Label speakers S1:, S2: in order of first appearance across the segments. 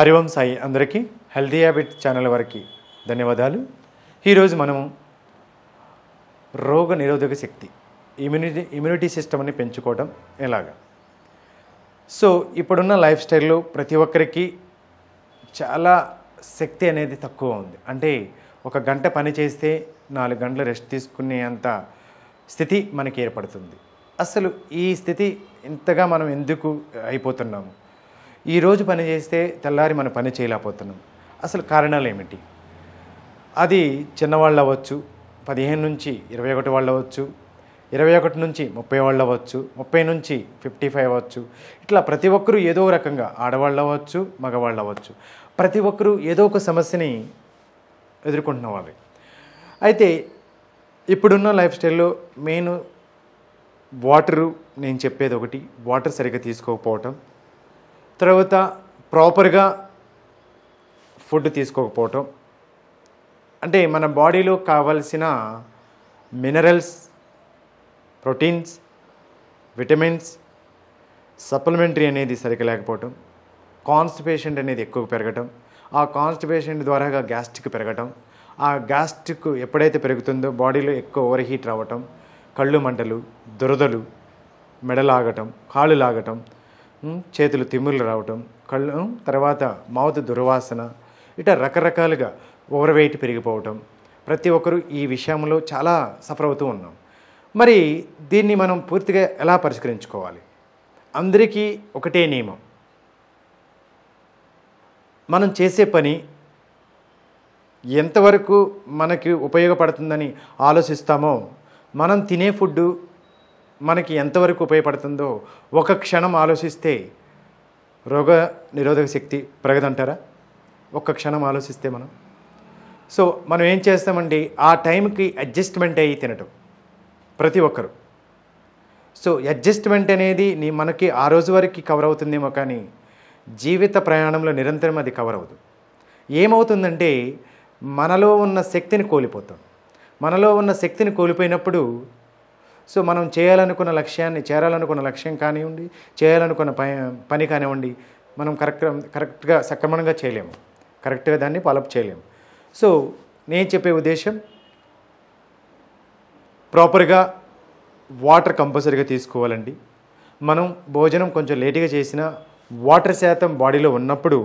S1: హరివం సాయి అందరికీ healthy habit channel వారికి ధన్యవాదాలు ఈరోజు మనం రోగ నిరోధక శక్తి ఇమ్యూనిటీ ఇమ్యూనిటీ సిస్టమ్ని పెంచుకోవడం ఎలాగా సో ఇప్పుడున్న లైఫ్ స్టైల్లో ప్రతి ఒక్కరికి చాలా శక్తి అనేది తక్కువ ఉంది అంటే ఒక గంట పని చేస్తే నాలుగు గంటలు రెస్ట్ తీసుకునే అంత స్థితి మనకి ఏర్పడుతుంది అసలు ఈ స్థితి ఇంతగా మనం ఎందుకు అయిపోతున్నాము ఈరోజు పని చేస్తే తెల్లారి మనం పని చేయలేకపోతున్నాం అసలు కారణాలు ఏమిటి అది చిన్నవాళ్ళు అవ్వచ్చు పదిహేను నుంచి ఇరవై ఒకటి వాళ్ళు అవ్వచ్చు ఇరవై ఒకటి నుంచి ముప్పై వాళ్ళు అవ్వచ్చు ముప్పై నుంచి ఫిఫ్టీ ఫైవ్ అవ్వచ్చు ఇట్లా ప్రతి ఒక్కరూ ఏదో రకంగా ఆడవాళ్ళు అవ్వచ్చు మగవాళ్ళు అవ్వచ్చు ప్రతి ఒక్కరూ ఏదో ఒక సమస్యని ఎదుర్కొంటున్న వాళ్ళు అయితే ఇప్పుడున్న లైఫ్ స్టైల్లో మెయిన్ వాటరు నేను చెప్పేది ఒకటి వాటర్ సరిగ్గా తీసుకోకపోవటం తర్వాత ప్రాపర్గా ఫుడ్ తీసుకోకపోవటం అంటే మన బాడీలో కావలసిన మినరల్స్ ప్రోటీన్స్ విటమిన్స్ సప్లిమెంటరీ అనేది సరిగ్గా లేకపోవటం కాన్స్టిపేషన్ అనేది ఎక్కువ పెరగటం ఆ కాన్స్టిపేషన్ ద్వారాగా గ్యాస్ట్రిక్ పెరగటం ఆ గ్యాస్ట్రిక్ ఎప్పుడైతే పెరుగుతుందో బాడీలో ఎక్కువ ఓవర్ హీట్ రావటం కళ్ళు మంటలు దురదలు మెడలాగటం కాళ్ళు లాగటం చేతులు తిమ్ములు రావటం కళ్ళు తర్వాత మౌత దుర్వాసన ఇట రకరకాలుగా ఓవర్ వెయిట్ పెరిగిపోవటం ప్రతి ఒక్కరూ ఈ విషయంలో చాలా సఫర్ అవుతూ ఉన్నాం మరి దీన్ని మనం పూర్తిగా ఎలా పరిష్కరించుకోవాలి అందరికీ ఒకటే నియమం మనం చేసే పని ఎంతవరకు మనకి ఉపయోగపడుతుందని ఆలోచిస్తామో మనం తినే ఫుడ్డు మనకి ఎంతవరకు ఉపయోగపడుతుందో ఒక క్షణం ఆలోచిస్తే రోగ నిరోధక శక్తి ప్రగదంటారా ఒక్క క్షణం ఆలోచిస్తే మనం సో మనం ఏం చేస్తామండి ఆ టైంకి అడ్జస్ట్మెంట్ అయ్యి తినటం ప్రతి ఒక్కరు సో అడ్జస్ట్మెంట్ అనేది నీ మనకి ఆ రోజు వరకు కవర్ అవుతుందేమో కానీ జీవిత ప్రయాణంలో నిరంతరం అది కవర్ అవ్వదు ఏమవుతుందంటే మనలో ఉన్న శక్తిని కోల్పోతాం మనలో ఉన్న శక్తిని కోల్పోయినప్పుడు సో మనం చేయాలనుకున్న లక్ష్యాన్ని చేరాలనుకున్న లక్ష్యం కానివ్వండి చేయాలనుకున్న పని పని కానివ్వండి మనం కరెక్ట్ కరెక్ట్గా సక్రమంగా చేయలేము కరెక్ట్గా దాన్ని ఫాలోప్ చేయలేము సో నేను చెప్పే ఉద్దేశం ప్రాపర్గా వాటర్ కంపల్సరీగా తీసుకోవాలండి మనం భోజనం కొంచెం లేటుగా చేసినా వాటర్ శాతం బాడీలో ఉన్నప్పుడు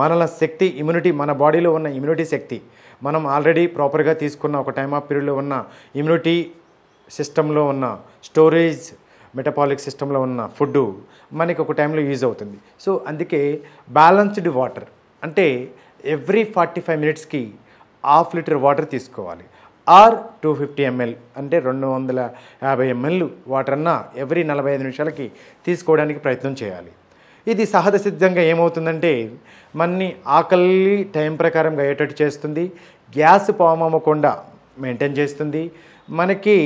S1: మనల శక్తి ఇమ్యూనిటీ మన బాడీలో ఉన్న ఇమ్యూనిటీ శక్తి మనం ఆల్రెడీ ప్రాపర్గా తీసుకున్న ఒక టైం ఆఫ్ పీరియడ్లో ఉన్న ఇమ్యూనిటీ సిస్టంలో ఉన్న స్టోరేజ్ మెటపాలిక్ సిస్టంలో ఉన్న ఫుడ్ మనకి ఒక టైంలో యూజ్ అవుతుంది సో అందుకే బ్యాలన్స్డ్ వాటర్ అంటే ఎవ్రీ ఫార్టీ ఫైవ్ మినిట్స్కి హాఫ్ లీటర్ వాటర్ తీసుకోవాలి ఆర్ టూ ఫిఫ్టీ ఎంఎల్ అంటే రెండు వందల యాభై ఎంఎల్ వాటర్ అన్న ఎవ్రీ నలభై ఐదు నిమిషాలకి తీసుకోవడానికి ప్రయత్నం చేయాలి ఇది సహజ సిద్ధంగా ఏమవుతుందంటే మన్ని ఆకలి టైం ప్రకారంగా అయ్యేటట్టు చేస్తుంది గ్యాస్ పామమ్మకుండా మెయింటైన్ చేస్తుంది మనకి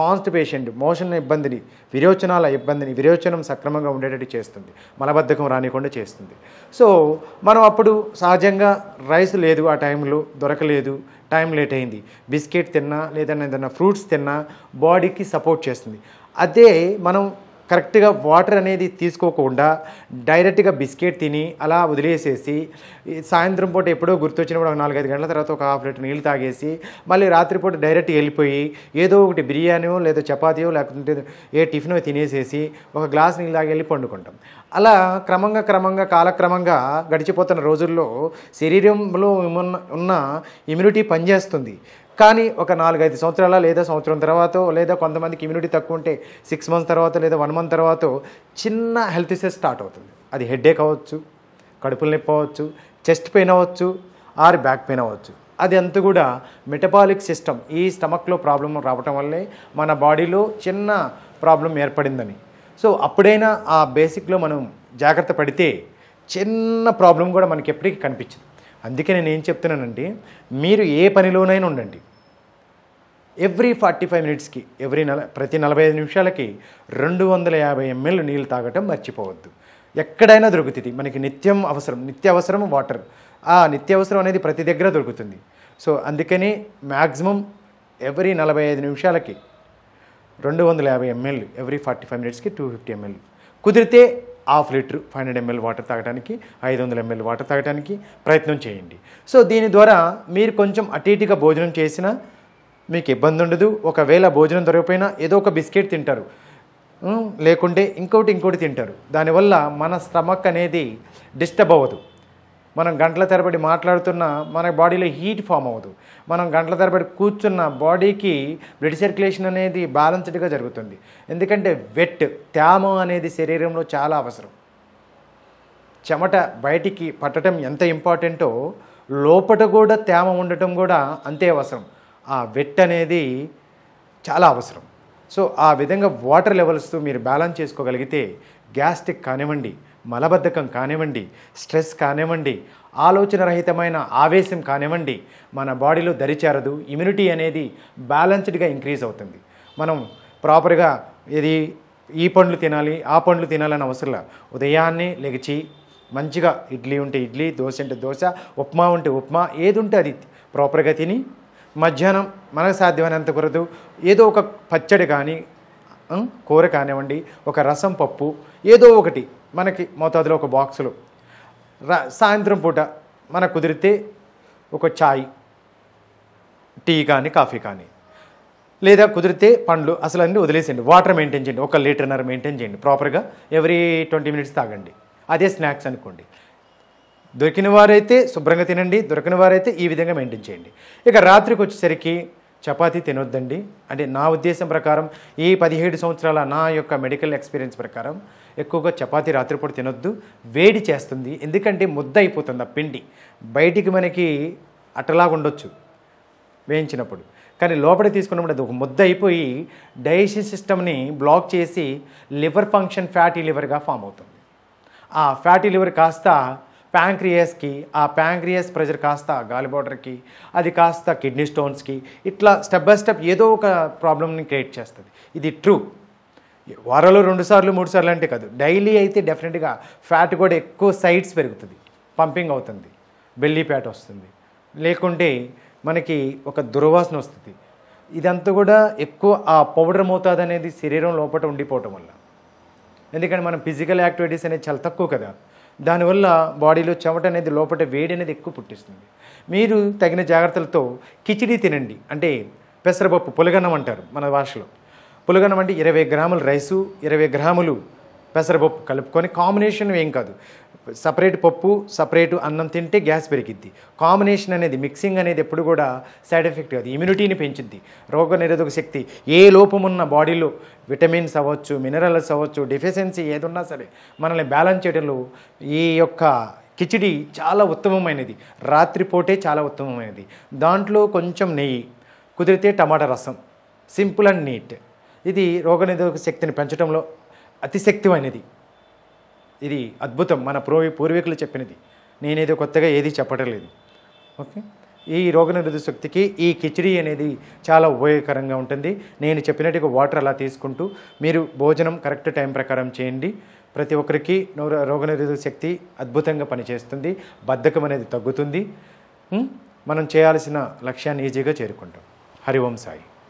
S1: కాన్స్టిపేషన్ మోషన్ ఇబ్బందిని విరోచనాల ఇబ్బందిని విరోచనం సక్రమంగా ఉండేటట్టు చేస్తుంది మలబద్ధకం రానికుండా చేస్తుంది సో మనం అప్పుడు సహజంగా రైస్ లేదు ఆ టైంలో దొరకలేదు టైం లేట్ అయింది బిస్కెట్ తిన్నా లేదన్నా ఏదన్నా ఫ్రూట్స్ తిన్నా బాడీకి సపోర్ట్ చేస్తుంది అదే మనం కరెక్ట్గా వాటర్ అనేది తీసుకోకుండా డైరెక్ట్గా బిస్కెట్ తిని అలా వదిలేసేసి సాయంత్రం పూట ఎప్పుడో గుర్తొచ్చినప్పుడు ఒక నాలుగైదు గంటల తర్వాత ఒక హాఫ్ లీటర్ నీళ్ళు తాగేసి మళ్ళీ రాత్రిపూట డైరెక్ట్ వెళ్ళిపోయి ఏదో ఒకటి బిర్యానీయో లేదా చపాతీయో లేకుంటే ఏ టిఫినో తినేసేసి ఒక గ్లాస్ నీళ్ళు తాగి వెళ్ళి పండుకుంటాం అలా క్రమంగా క్రమంగా కాలక్రమంగా గడిచిపోతున్న రోజుల్లో శరీరంలో ఉన్న ఇమ్యూనిటీ పనిచేస్తుంది కానీ ఒక నాలుగైదు సంవత్సరాల లేదా సంవత్సరం తర్వాత లేదా కొంతమందికి ఇమ్యూనిటీ తక్కువ ఉంటే సిక్స్ మంత్స్ తర్వాత లేదా వన్ మంత్ తర్వాత చిన్న హెల్త్ ఇష్యూస్ స్టార్ట్ అవుతుంది అది హెడ్ఏక్ అవ్వచ్చు కడుపులు నొప్పి అవ్వచ్చు చెస్ట్ పెయిన్ అవ్వచ్చు ఆర్ బ్యాక్ పెయిన్ అవ్వచ్చు అది అంత కూడా మెటబాలిక్ సిస్టమ్ ఈ స్టమక్లో ప్రాబ్లం రావటం వల్లే మన బాడీలో చిన్న ప్రాబ్లం ఏర్పడిందని సో అప్పుడైనా ఆ బేసిక్లో మనం జాగ్రత్త పడితే చిన్న ప్రాబ్లం కూడా మనకి ఎప్పటికీ కనిపించదు అందుకే నేను ఏం చెప్తున్నానండి మీరు ఏ పనిలోనైనా ఉండండి ఎవ్రీ ఫార్టీ ఫైవ్ మినిట్స్కి ఎవ్రీ నల ప్రతి నలభై ఐదు నిమిషాలకి రెండు వందల యాభై ఎంఎల్ నీళ్ళు తాగటం మర్చిపోవద్దు ఎక్కడైనా దొరుకుతుంది మనకి నిత్యం అవసరం నిత్య అవసరం వాటర్ ఆ నిత్యావసరం అనేది ప్రతి దగ్గర దొరుకుతుంది సో అందుకని మ్యాక్సిమం ఎవ్రీ నలభై ఐదు నిమిషాలకి రెండు వందల యాభై ఎంఎల్ ఎవ్రీ ఫార్టీ ఫైవ్ మినిట్స్కి టూ ఫిఫ్టీ ఎంఎల్ కుదిరితే half litre five hundred ML water తాగడానికి ఐదు వందల ఎంఎల్ వాటర్ తాగడానికి ప్రయత్నం చేయండి సో దీని ద్వారా మీరు కొంచెం అటు ఇటుగా భోజనం చేసినా మీకు ఇబ్బంది ఉండదు ఒకవేళ భోజనం దొరకపోయినా ఏదో ఒక బిస్కెట్ తింటారు లేకుంటే ఇంకోటి ఇంకోటి తింటారు దానివల్ల మన స్టమక్ అనేది డిస్టర్బ్ అవ్వదు మనం గంటల తరబడి మాట్లాడుతున్నా మన బాడీలో హీట్ ఫామ్ అవ్వదు మనం గంటల తరబడి కూర్చున్న బాడీకి బ్లడ్ సర్క్యులేషన్ అనేది బ్యాలెన్స్డ్గా జరుగుతుంది ఎందుకంటే వెట్ తేమ అనేది శరీరంలో చాలా అవసరం చెమట బయటికి పట్టడం ఎంత ఇంపార్టెంటో లోపట కూడా తేమ ఉండటం కూడా అంతే అవసరం ఆ వెట్ అనేది చాలా అవసరం సో ఆ విధంగా వాటర్ లెవెల్స్ మీరు బ్యాలెన్స్ చేసుకోగలిగితే గ్యాస్ట్రిక్ కానివ్వండి మలబద్ధకం కానివ్వండి స్ట్రెస్ కానివ్వండి ఆలోచన రహితమైన ఆవేశం కానివ్వండి మన బాడీలో దరిచేరదు ఇమ్యూనిటీ అనేది బ్యాలెన్స్డ్గా ఇంక్రీజ్ అవుతుంది మనం ప్రాపర్గా ఇది ఈ పండ్లు తినాలి ఆ పండ్లు తినాలని అవసరం ఉదయాన్నే లెగిచి మంచిగా ఇడ్లీ ఉంటే ఇడ్లీ దోశ అంటే దోశ ఉప్మా ఉంటే ఉప్మా ఏది ఉంటే అది ప్రాపర్గా తిని మధ్యాహ్నం మనకు సాధ్యమైనంత కొరకు ఏదో ఒక పచ్చడి కానీ కూర కానివ్వండి ఒక రసం పప్పు ఏదో ఒకటి మనకి మోతాదులో ఒక బాక్సులు సాయంత్రం పూట మన కుదిరితే ఒక ఛాయ్ టీ కానీ కాఫీ కానీ లేదా కుదిరితే పండ్లు అసలు అన్నీ వదిలేసేయండి వాటర్ మెయింటైన్ చేయండి ఒక లీటర్నర్ మెయింటైన్ చేయండి ప్రాపర్గా ఎవ్రీ ట్వంటీ మినిట్స్ తాగండి అదే స్నాక్స్ అనుకోండి దొరికిన వారైతే శుభ్రంగా తినండి దొరికిన వారైతే ఈ విధంగా మెయింటైన్ చేయండి ఇక రాత్రికి వచ్చేసరికి చపాతీ తినొద్దండి అంటే నా ఉద్దేశం ప్రకారం ఈ పదిహేడు సంవత్సరాల నా యొక్క మెడికల్ ఎక్స్పీరియన్స్ ప్రకారం ఎక్కువగా చపాతీ రాత్రిపూట తినొద్దు వేడి చేస్తుంది ఎందుకంటే ముద్ద అయిపోతుంది ఆ పిండి బయటికి మనకి అట్టలాగా ఉండొచ్చు వేయించినప్పుడు కానీ లోపల తీసుకున్నప్పుడు అది ఒక ముద్ద అయిపోయి డైజెషన్ సిస్టమ్ని బ్లాక్ చేసి లివర్ ఫంక్షన్ ఫ్యాటీ లివర్గా ఫామ్ అవుతుంది ఆ ఫ్యాటీ లివర్ కాస్త ప్యాంక్రియస్కి ఆ ప్యాంక్రియస్ ప్రెజర్ కాస్త గాలి బార్డర్కి అది కాస్త కిడ్నీ స్టోన్స్కి ఇట్లా స్టెప్ బై స్టెప్ ఏదో ఒక ప్రాబ్లమ్ని క్రియేట్ చేస్తుంది ఇది ట్రూ వారంలో రెండుసార్లు మూడు సార్లు అంటే కాదు డైలీ అయితే డెఫినెట్గా ఫ్యాట్ కూడా ఎక్కువ సైడ్స్ పెరుగుతుంది పంపింగ్ అవుతుంది బెల్లీ ఫ్యాట్ వస్తుంది లేకుంటే మనకి ఒక దుర్వాసన వస్తుంది ఇదంతా కూడా ఎక్కువ ఆ పౌడర్ మోతాదు అనేది శరీరం లోపల ఉండిపోవటం వల్ల ఎందుకంటే మనం ఫిజికల్ యాక్టివిటీస్ అనేది చాలా తక్కువ కదా దానివల్ల బాడీలో చెమట అనేది లోపల వేడి అనేది ఎక్కువ పుట్టిస్తుంది మీరు తగిన జాగ్రత్తలతో కిచిడీ తినండి అంటే పెసరపప్పు పులగన్నం అంటారు మన భాషలో పులగన్నం అంటే ఇరవై గ్రాములు రైసు ఇరవై గ్రాములు పెసరపప్పు కలుపుకొని కాంబినేషన్ ఏం కాదు సపరేట్ పప్పు సపరేట్ అన్నం తింటే గ్యాస్ పెరిగిద్ది కాంబినేషన్ అనేది మిక్సింగ్ అనేది ఎప్పుడు కూడా సైడ్ ఎఫెక్ట్ కాదు ఇమ్యూనిటీని పెంచింది రోగ నిరోధక శక్తి ఏ లోపం ఉన్న బాడీలో విటమిన్స్ అవ్వచ్చు మినరల్స్ అవ్వచ్చు డిఫిషియన్సీ ఏదున్నా సరే మనల్ని బ్యాలెన్స్ చేయడంలో ఈ యొక్క కిచిడి చాలా ఉత్తమమైనది రాత్రిపూటే చాలా ఉత్తమమైనది దాంట్లో కొంచెం నెయ్యి కుదిరితే టమాటా రసం సింపుల్ అండ్ నీట్ ఇది రోగనిరోధక శక్తిని పెంచడంలో అతిశక్తివైనది ఇది అద్భుతం మన ప్రో పూర్వీకులు చెప్పినది నేనేదో కొత్తగా ఏది చెప్పటం లేదు ఓకే ఈ రోగనిరోధక శక్తికి ఈ కిచిడి అనేది చాలా ఉపయోగకరంగా ఉంటుంది నేను చెప్పినట్టుగా వాటర్ అలా తీసుకుంటూ మీరు భోజనం కరెక్ట్ టైం ప్రకారం చేయండి ప్రతి ఒక్కరికి రోగనిరోధక శక్తి అద్భుతంగా పనిచేస్తుంది బద్ధకం అనేది తగ్గుతుంది మనం చేయాల్సిన లక్ష్యాన్ని ఈజీగా చేరుకుంటాం హరివం సాయి